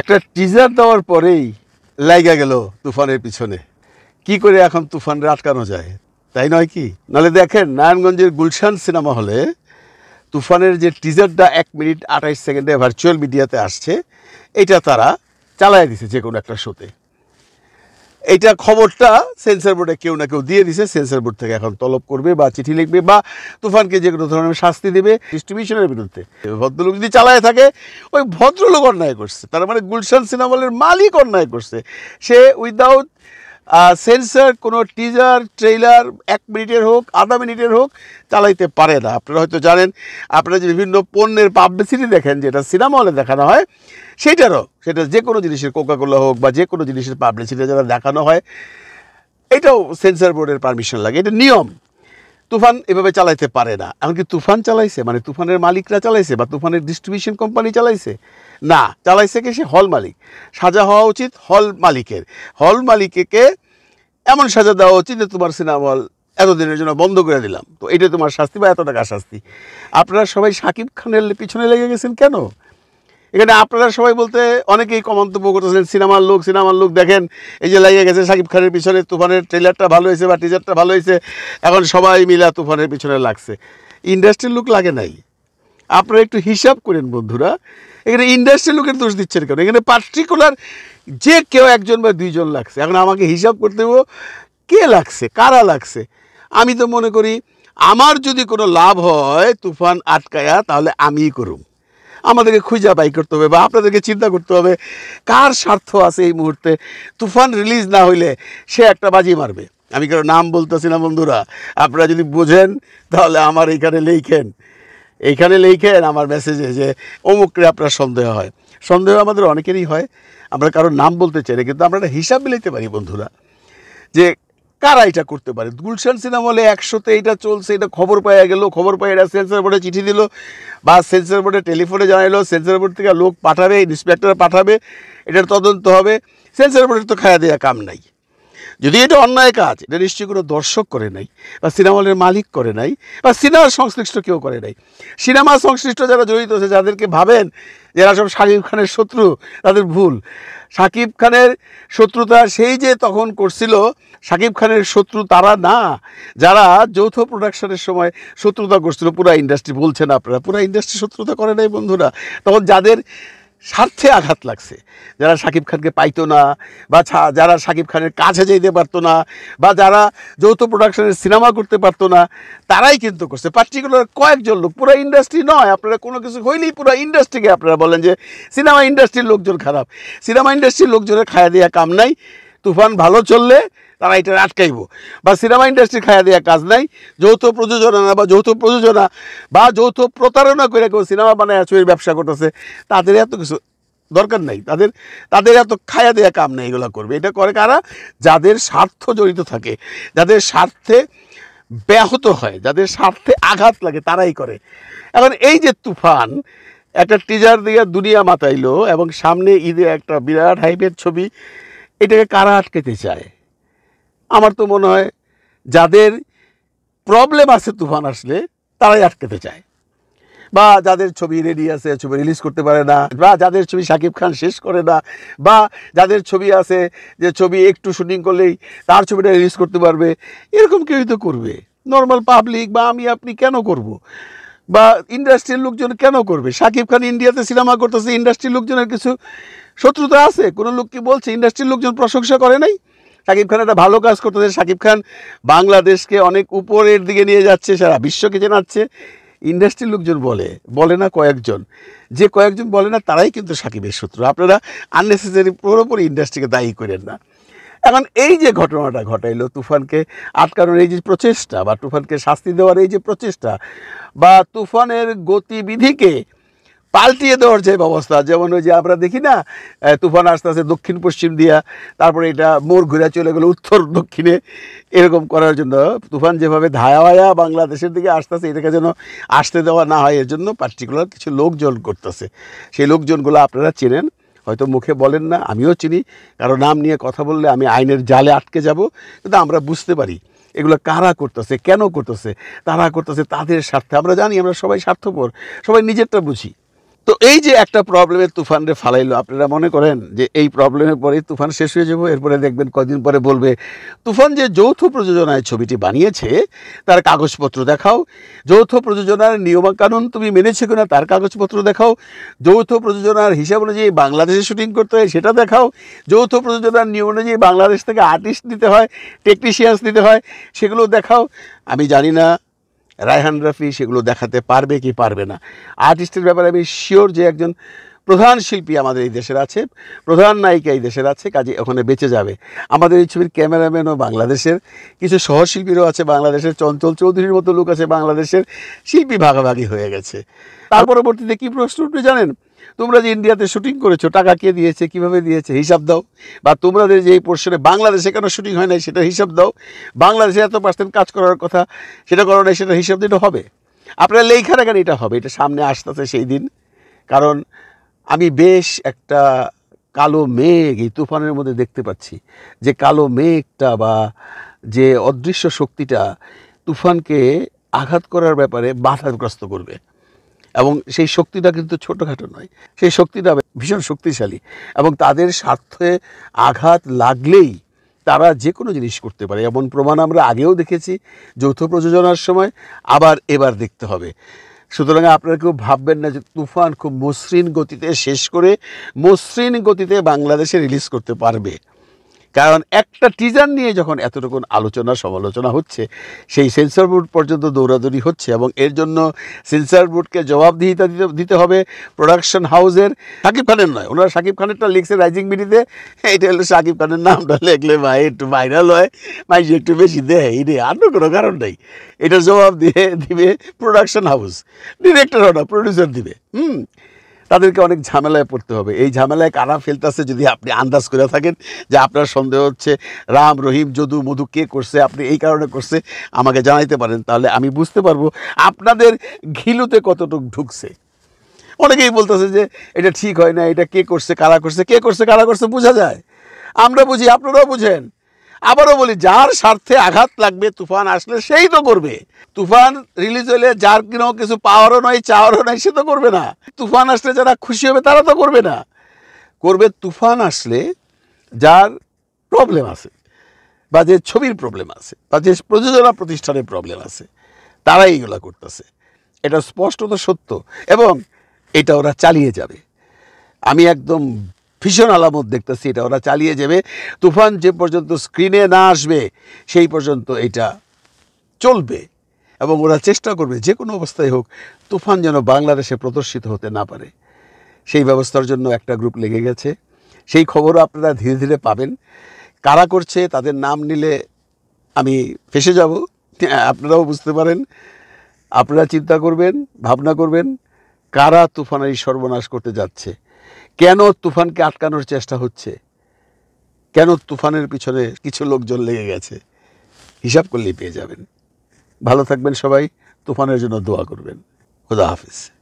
একটা টিজার দেওয়ার পরেই লাইগা গেল তুফানের পিছনে কি করে এখন তুফানরে আটকানো যায় তাই নয় কি নাহলে দেখেন নারায়ণগঞ্জের গুলশান সিনেমা হলে তুফানের যে টিজারটা এক মিনিট আঠাইশ সেকেন্ডে ভার্চুয়াল মিডিয়াতে আসছে এটা তারা চালায় দিছে যে কোনো একটা শোতে এটা খবরটা সেন্সার বোর্ডে কেউ না কেউ দিয়ে দিছে সেন্সার বোর্ড থেকে এখন তলব করবে বা চিঠি লিখবে বা তুফানকে যে কোনো ধরনের শাস্তি দেবে ডিস্ট্রিবিউশনের বিরুদ্ধে ভদ্রলোক যদি চালায় থাকে ওই ভদ্রলোক অন্যায় করছে তার মানে গুলশান সিনেমা হলের মালিক অন্যায় করছে সে উইদাউট সেন্সার কোনো টিজার ট্রেইলার এক মিনিটের হোক আধা মিনিটের হোক চালাইতে পারে না আপনারা হয়তো জানেন আপনারা যে বিভিন্ন পণ্যের পাবলিসিটি দেখেন যেটা সিনেমা হলে দেখানো হয় সেটারও সেটা যে কোনো জিনিসের কোকাকোলা হোক বা যে কোনো জিনিসের পাবলিসিটি যারা দেখানো হয় এটাও সেন্সার বোর্ডের পারমিশন লাগে এটা নিয়ম তুফান এভাবে চালাইতে পারে না এমনকি তুফান চালাইছে মানে তুফানের মালিকরা চালাইছে বা তুফানের ডিস্ট্রিবিউশন কোম্পানি চালাইছে না চালাইছে কে সে হল মালিক সাজা হওয়া উচিত হল মালিকের হল মালিককে এমন সাজা দেওয়া উচিত যে তোমার সিনেমা হল এতদিনের জন্য বন্ধ করে দিলাম তো এটা তোমার শাস্তি বা এত টাকা শাস্তি আপনারা সবাই সাকিব খানের পিছনে লেগে গেছেন কেন এখানে আপনারা সবাই বলতে অনেকেই কমন্তব্য করতেছিলেন সিনেমার লোক সিনেমার লোক দেখেন এই যে লাগিয়ে গেছে সাকিব খানের পিছনে তুফানের ট্রেলারটা ভালো হয়েছে বা টিজারটা ভালো হয়েছে এখন সবাই মিলা তুফানের পিছনে লাগছে ইন্ডাস্ট্রির লোক লাগে নাই আপনারা একটু হিসাব করেন বন্ধুরা এখানে ইন্ডাস্ট্রির লোকের দোষ দিচ্ছেন কেন এখানে পার্টিকুলার যে কেউ একজন বা দুইজন লাগছে এখন আমাকে হিসাব করতে দেবো কে লাগছে কারা লাগছে আমি তো মনে করি আমার যদি কোনো লাভ হয় তুফান আটকায়া তাহলে আমিই করুম আমাদেরকে খুঁজা বাই করতে হবে বা আপনাদেরকে চিন্তা করতে হবে কার স্বার্থ আছে এই মুহূর্তে তুফান রিলিজ না হইলে সে একটা বাজি মারবে আমি কারো নাম বলতেছি না বন্ধুরা আপনারা যদি বোঝেন তাহলে আমার এইখানে লেখেন এইখানে লেখেন আমার মেসেজে যে অমুকরে আপনার সন্দেহ হয় সন্দেহ আমাদের অনেকেরই হয় আমরা কারোর নাম বলতে চাই না কিন্তু আমরা একটা হিসাব মিলাইতে পারি বন্ধুরা যে কারা এটা করতে পারে গুলশান সিনেমা হলে একশোতে এটা চলছে এটা খবর পাওয়া গেলো খবর পাই এটা সেন্সার বোর্ডে চিঠি দিল বা সেন্সার বোর্ডে টেলিফোনে জানাইলো সেন্সার বোর্ড থেকে লোক পাঠাবে ইন্সপেক্টর পাঠাবে এটার তদন্ত হবে সেন্সার বোর্ডের তো খায়া দেওয়া কাম নাই যদি এটা অন্যায় কাজ এটা নিশ্চয়ই কোনো দর্শক করে নাই বা সিনেমা হলের মালিক করে নাই বা সিনেমার সংশ্লিষ্ট কেউ করে নাই সিনেমা সংশ্লিষ্ট যারা জড়িত আছে যাদেরকে ভাবেন যারা সব শাকিব খানের শত্রু তাদের ভুল শাকিব খানের শত্রুতা সেই যে তখন করছিল সাকিব খানের শত্রু তারা না যারা যৌথ প্রোডাকশনের সময় শত্রুতা করছিল পুরা ইন্ডাস্ট্রি বলছেন আপনারা পুরা ইন্ডাস্ট্রি শত্রুতা করে নাই বন্ধুরা তখন যাদের স্বার্থে আঘাত লাগছে যারা সাকিব খানকে পাইতো না বা যারা সাকিব খানের কাছে যেতে পারতো না বা যারা যৌথ প্রোডাকশনের সিনেমা করতে পারতো না তারাই কিন্তু করছে পার্টিকুলার কয়েকজন লোক পুরো ইন্ডাস্ট্রি নয় আপনারা কোনো কিছু হইলেই পুরো ইন্ডাস্ট্রিকে আপনারা বলেন যে সিনেমা ইন্ডাস্ট্রির লোকজন খারাপ সিনেমা ইন্ডাস্ট্রির লোকজনের খায়া দেওয়া কাম নাই তুফান ভালো চললে তারা এটা আটকাইব বা সিনেমা ইন্ডাস্ট্রি খায়া দেওয়া কাজ নাই যৌথ প্রযোজনা বা যৌথ প্রযোজনা বা যৌথ প্রতারণা করে কেউ সিনেমা বানায় চুরির ব্যবসা করতেছে তাদের এত কিছু দরকার নাই তাদের তাদের এত খায়া দেয়া কাম নেই এগুলো করবে এটা করে কারা যাদের স্বার্থ জড়িত থাকে যাদের স্বার্থে ব্যাহত হয় যাদের স্বার্থে আঘাত লাগে তারাই করে এখন এই যে তুফান একটা টিজার দিয়ে দুনিয়া মাতাইলো এবং সামনে ঈদে একটা বিরাট হাইপের ছবি এটাকে কারা আটকেতে চায় আমার তো মনে হয় যাদের প্রবলেম আছে তুফান আসলে তারাই আটকেতে চায় বা যাদের ছবি রেডি আছে ছবি রিলিজ করতে পারে না বা যাদের ছবি শাকিব খান শেষ করে না বা যাদের ছবি আছে যে ছবি একটু শুটিং করলেই তার ছবিটা রিলিজ করতে পারবে এরকম কেউই তো করবে নর্মাল পাবলিক বা আমি আপনি কেন করব। বা ইন্ডাস্ট্রির লোকজন কেন করবে শাকিব খান ইন্ডিয়াতে সিনেমা করতেছে ইন্ডাস্ট্রির লোকজনের কিছু শত্রুতা আছে কোনো লোক কি বলছে ইন্ডাস্ট্রির লোকজন প্রশংসা করে নাই শাকিব খান একটা ভালো কাজ করতেছে শাকিব খান বাংলাদেশকে অনেক উপরের দিকে নিয়ে যাচ্ছে সারা বিশ্বকে জানাচ্ছে ইন্ডাস্ট্রির লোকজন বলে বলে না কয়েকজন যে কয়েকজন বলে না তারাই কিন্তু সাকিবের শত্রু আপনারা আননেসেসারি পুরোপুরি ইন্ডাস্ট্রিকে দায়ী করেন না এখন এই যে ঘটনাটা ঘটাইলো তুফানকে আটকানোর এই যে প্রচেষ্টা বা তুফানকে শাস্তি দেওয়ার এই যে প্রচেষ্টা বা তুফানের গতিবিধিকে পাল্টিয়ে দেওয়ার যে ব্যবস্থা যেমন ওই যে আমরা দেখি না তুফান আস্তে আস্তে দক্ষিণ পশ্চিম দিয়া তারপরে এটা মোড় ঘুরে চলে গেলো উত্তর দক্ষিণে এরকম করার জন্য তুফান যেভাবে ধায়াওয়া বাংলাদেশের দিকে আসতে আসে এটাকে যেন আসতে দেওয়া না হয় এর জন্য পার্টিকুলার কিছু লোকজন করতেছে সেই লোকজনগুলো আপনারা চেনেন হয়তো মুখে বলেন না আমিও চিনি কারণ নাম নিয়ে কথা বললে আমি আইনের জালে আটকে যাব কিন্তু আমরা বুঝতে পারি এগুলো কারা করতেছে কেন করতেছে তারা করতেছে তাদের স্বার্থে আমরা জানি আমরা সবাই স্বার্থপর সবাই নিজেরটা বুঝি তো এই যে একটা প্রবলেমের তুফানরে ফালাইলো আপনারা মনে করেন যে এই প্রবলেমের পরে তুফান শেষ হয়ে যাবো এরপরে দেখবেন কদিন পরে বলবে তুফান যে যৌথ প্রযোজনায় ছবিটি বানিয়েছে তার কাগজপত্র দেখাও যৌথ প্রযোজনার নিয়মকানুন তুমি মেনেছো কিনা তার কাগজপত্র দেখাও যৌথ প্রযোজনার হিসাব অনুযায়ী বাংলাদেশে শুটিং করতে হয় সেটা দেখাও যৌথ প্রযোজনার নিয়ম অনুযায়ী বাংলাদেশ থেকে আর্টিস্ট দিতে হয় টেকনিশিয়ানস দিতে হয় সেগুলো দেখাও আমি জানি না রায়হান রফি সেগুলো দেখাতে পারবে কি পারবে না আর্টিস্টের ব্যাপারে আমি শিওর যে একজন প্রধান শিল্পী আমাদের এই দেশের আছে প্রধান নায়িকা এই দেশের আছে কাজে ওখানে বেঁচে যাবে আমাদের এই ছবির ক্যামেরাম্যানও বাংলাদেশের কিছু সহশিল্পীরও আছে বাংলাদেশের চঞ্চল চৌধুরীর মতো লোক আছে বাংলাদেশের শিল্পী ভাগাভাগি হয়ে গেছে তার পরবর্তীতে কী প্রশ্ন উঠবে জানেন তোমরা যে ইন্ডিয়াতে শুটিং করেছো টাকা কে দিয়েছে কিভাবে দিয়েছে হিসাব দাও বা তোমাদের যে এই পোর্শনে বাংলাদেশে কেন শুটিং হয় নাই সেটা হিসাব দাও বাংলাদেশে এত পার্সেন্ট কাজ করার কথা সেটা করো নাই সেটা হিসাব দিতে হবে আপনারা লেখা রাখেন এটা হবে এটা সামনে আসতে আসতেছে সেই দিন কারণ আমি বেশ একটা কালো মেঘ এই তুফানের মধ্যে দেখতে পাচ্ছি যে কালো মেঘটা বা যে অদৃশ্য শক্তিটা তুফানকে আঘাত করার ব্যাপারে বাধাগ্রস্ত করবে এবং সেই শক্তিটা কিন্তু ছোটোখাটো নয় সেই শক্তিটা ভীষণ শক্তিশালী এবং তাদের স্বার্থে আঘাত লাগলেই তারা যে কোনো জিনিস করতে পারে এমন প্রমাণ আমরা আগেও দেখেছি যৌথ প্রযোজনার সময় আবার এবার দেখতে হবে সুতরাং আপনারা কেউ ভাববেন না যে তুফান খুব মসৃণ গতিতে শেষ করে মসৃণ গতিতে বাংলাদেশে রিলিজ করতে পারবে কারণ একটা টিজার নিয়ে যখন এতটুকু আলোচনা সমালোচনা হচ্ছে সেই সেন্সর বোর্ড পর্যন্ত দৌড়াদৌড়ি হচ্ছে এবং এর জন্য সেন্সর বোর্ডকে জবাবদিহিতা দিতে দিতে হবে প্রোডাকশন হাউসের সাকিব খানের নয় ওনারা সাকিব খানেরটা লিখছে রাইজিং মিডিতে এটা হলো সাকিব খানের নামটা লেখলে ভাই একটু ভাইরাল হয় মাইজ একটু বেশি দেয় এই রে আর কোনো কারণ নেই এটা জবাব দিয়ে দিবে প্রোডাকশন হাউস ডিরেক্টর হওয়া প্রডিউসার দিবে হুম তাদেরকে অনেক ঝামেলায় পড়তে হবে এই ঝামেলায় কারা ফেলতেছে যদি আপনি আন্দাজ করে থাকেন যে আপনার সন্দেহ হচ্ছে রাম রহিম যদু মধু কে করছে আপনি এই কারণে করছে আমাকে জানাইতে পারেন তাহলে আমি বুঝতে পারবো আপনাদের ঘিলুতে কতটুকু ঢুকছে অনেকেই বলতেছে যে এটা ঠিক হয় না এটা কে করছে কারা করছে কে করছে কারা করছে বোঝা যায় আমরা বুঝি আপনারাও বুঝেন আবারও বলি যার স্বার্থে আঘাত লাগবে তুফান আসলে সেই তো করবে তুফান রিলিজ হলে যার কিনো কিছু পাওয়ারও নয় চাওয়ারও নয় সে তো করবে না তুফান আসলে যারা খুশি হবে তারা তো করবে না করবে তুফান আসলে যার প্রবলেম আছে বা যে ছবির প্রবলেম আছে বা যে প্রযোজনা প্রতিষ্ঠানের প্রবলেম আছে তারাই এগুলো করতেছে এটা স্পষ্টত সত্য এবং এটা ওরা চালিয়ে যাবে আমি একদম ভীষণ আলামত দেখতেছি এটা ওরা চালিয়ে যাবে তুফান যে পর্যন্ত স্ক্রিনে না আসবে সেই পর্যন্ত এটা চলবে এবং ওরা চেষ্টা করবে যে কোনো অবস্থায় হোক তুফান যেন বাংলাদেশে প্রদর্শিত হতে না পারে সেই ব্যবস্থার জন্য একটা গ্রুপ লেগে গেছে সেই খবরও আপনারা ধীরে ধীরে পাবেন কারা করছে তাদের নাম নিলে আমি ফেসে যাব হ্যাঁ, আপনারাও বুঝতে পারেন আপনারা চিন্তা করবেন ভাবনা করবেন কারা তুফানের সর্বনাশ করতে যাচ্ছে কেন তুফানকে আটকানোর চেষ্টা হচ্ছে কেন তুফানের পিছনে কিছু লোকজন লেগে গেছে হিসাব করলেই পেয়ে যাবেন ভালো থাকবেন সবাই তুফানের জন্য দোয়া করবেন খুদা হাফিজ